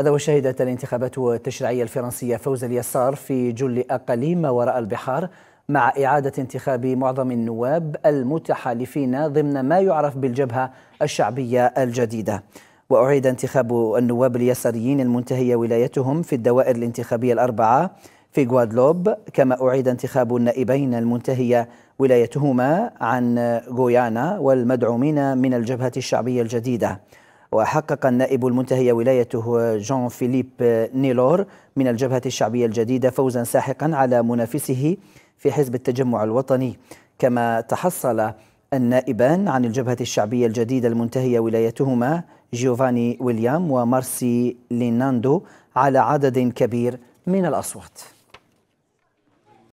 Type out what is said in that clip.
هذا وشهدت الانتخابات التشريعية الفرنسية فوز اليسار في جل أقاليم وراء البحار مع إعادة انتخاب معظم النواب المتحالفين ضمن ما يعرف بالجبهة الشعبية الجديدة وأعيد انتخاب النواب اليساريين المنتهية ولايتهم في الدوائر الانتخابية الأربعة في غوادلوب كما أعيد انتخاب النائبين المنتهية ولايتهما عن غويانا والمدعومين من الجبهة الشعبية الجديدة وحقق النائب المنتهي ولايته جون فيليب نيلور من الجبهة الشعبية الجديدة فوزا ساحقا على منافسه في حزب التجمع الوطني كما تحصل النائبان عن الجبهة الشعبية الجديدة المنتهية ولايتهما جيوفاني ويليام ومارسي ليناندو على عدد كبير من الأصوات